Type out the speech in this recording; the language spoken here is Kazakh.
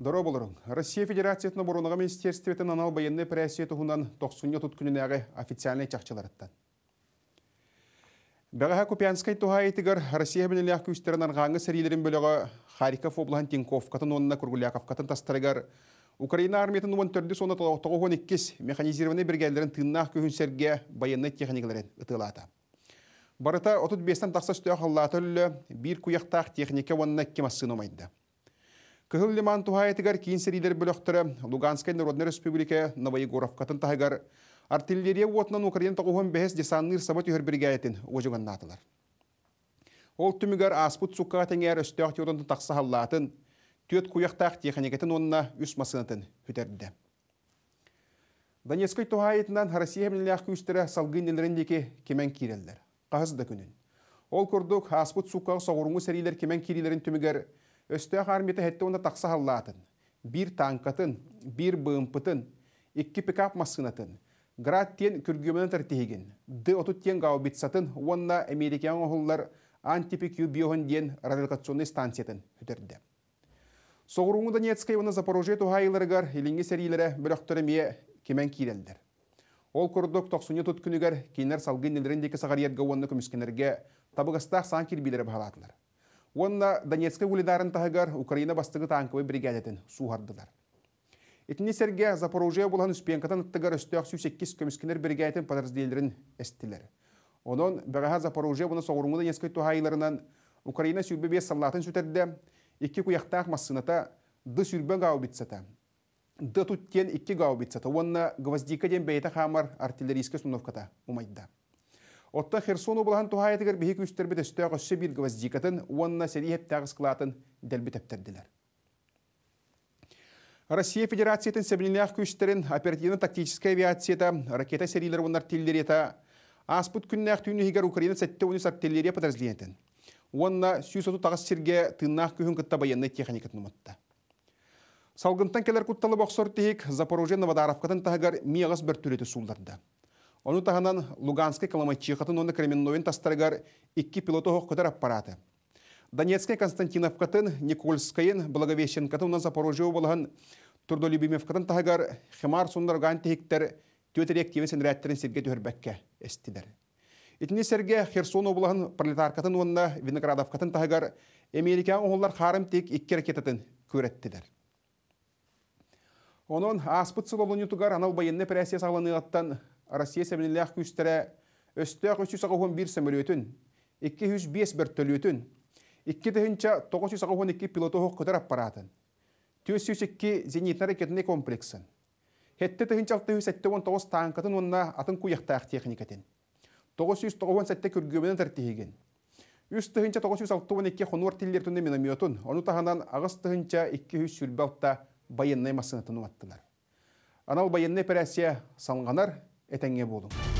Дорого болырың. Россия Федерациятының бұрынығы министерстветін анал байынны прәсиеті ғынан 90-ны тұткүнін әғы официальный чақчыларыттан. Бәғаға Купянскай туға етігір Россия бінілі ақ күстерін арғаңы сәрелерін бөлігі Харьков облыған Тинковкатын онына Кургуляковкатын тастырығар. Украина армиятын 14 соны толауқтығы 12 механизированный біргәлерін тыннақ көхін сәрге байынны техникаларын ұтылаты. Барыта 35-тан тақса үсті ақылаты үлі бір күйақтақ техника онына кемасын омайды. Кыһыл лиман тухаятыгар кинсерилер бөлөктөрө Луганская Народная Республика Новоегоровкатын таһыгар артиллерия уотынан Украин тоғуһун бэхэс десанныр саба түйөр биргээтин ожуганнаатылар. Ол түмігер аспут сукка теңер өстөк тюрдун такса халлатын, төт куяктак техникатын онна үс масынатын хүтерді. Донецкой тухаетынан Россия менелях күстері салгыннелеріндеке кемен кирелдер. Қағызды күнін. Ол күрдік аспут сукка соғырыңы сәрилер кемен кирилерін түмігер Өстөөх армиты хетте онда тақса халлатын. Бир танкатын, бир бымпытын, икки пикап массынатын. Град тен күргөмөнө тертиген. Ды отут тен гаубитсатын, онна американ оғыллар антипикю биоһон ден радиолокационный станциятын үтерді. Соғыруңы Донецкай оны Запорожье тухайылырыгар, еліңе сәрилері бөліқтіріме кемен кейлелдер. Ол күрдік 90 тұт күнігер кейінер салғын елеріндегі сағариет ғауанны көміскенерге табығыстақ сан келбейлері бағалатылар. Онна Донецка гулидарын тахагар Украина бастығы танковой бригадетін суғардыдар. Итіне серге Запорожия болған үспенкатан аттығар үстіяқ сүйсеккес көміскенер бригадетін подразделерін әстілер. Онын бәғаға Запорожия бұны соғырыңы Донецка тұхайларынан Украина сүйбе бе салатын сөтерді, екі күйақтақ массыната ды сүрбен ғаубитсата. Ды тұттен екі гаубитсата. Онна гвоздикаден бәйті хамар артиллерийске сұновката ұмайды. Отта Херсон облахан тухайатыгар бихи күстербет өстөй қосшы бір гвоздикатын, уанна сәрі ептағыз қылатын дәлбітептірділер. Россия Федерациятын сәбініліғ күштерін оперативно-тактическая авиацията, ракета сәрилер онлар телдерета, аспыт күннәқ түйінігер Украина сәтті оны саптелерия подразделенетін. Онна сүйсоту тагыс серге тыннақ күйін күтті баянны техникатын ұмытты. келер құтталы боқсор тек Запорожен Новодаровқатын тағығар мияғыз бір түреті Оны тағынан Луганский каламайчихатын оны кременноен тастарыгар икки пилотоғық көтер аппараты. Донецкий Константиновкатын, Никольскайын, Благовещенкатын, онан Запорожьеу болған Турдолюбимевкатын тағығар Химар Сундарган тегіктер төтерек тевесен рәттерін серге төхірбәкке әстідер. Итіне серге Херсон облағын пролетаркатын онына Виноградовкатын тағығар Американ оғылар қарым тек иккер кететін көреттідер. Онын аспыт сұлолын ютугар анал байынны прәсия аттан Россия сәбіліләқ күстірі өстіғ 391 сәмілетін, 205 бірттілетін, 2 дәхінча 992 пилоты құдар аппаратын, 402 зенитнар ракетіне комплексін, Хетте тыһынча алтыһы сәтте он тоғыз танкатын онна атын куяқтаақ техникатын. Тоғыз жүз тоғыз он сәтте күргөбенен тәртігеген. Үс тыһынча жүз он Анал операция салғанар этеңе болуң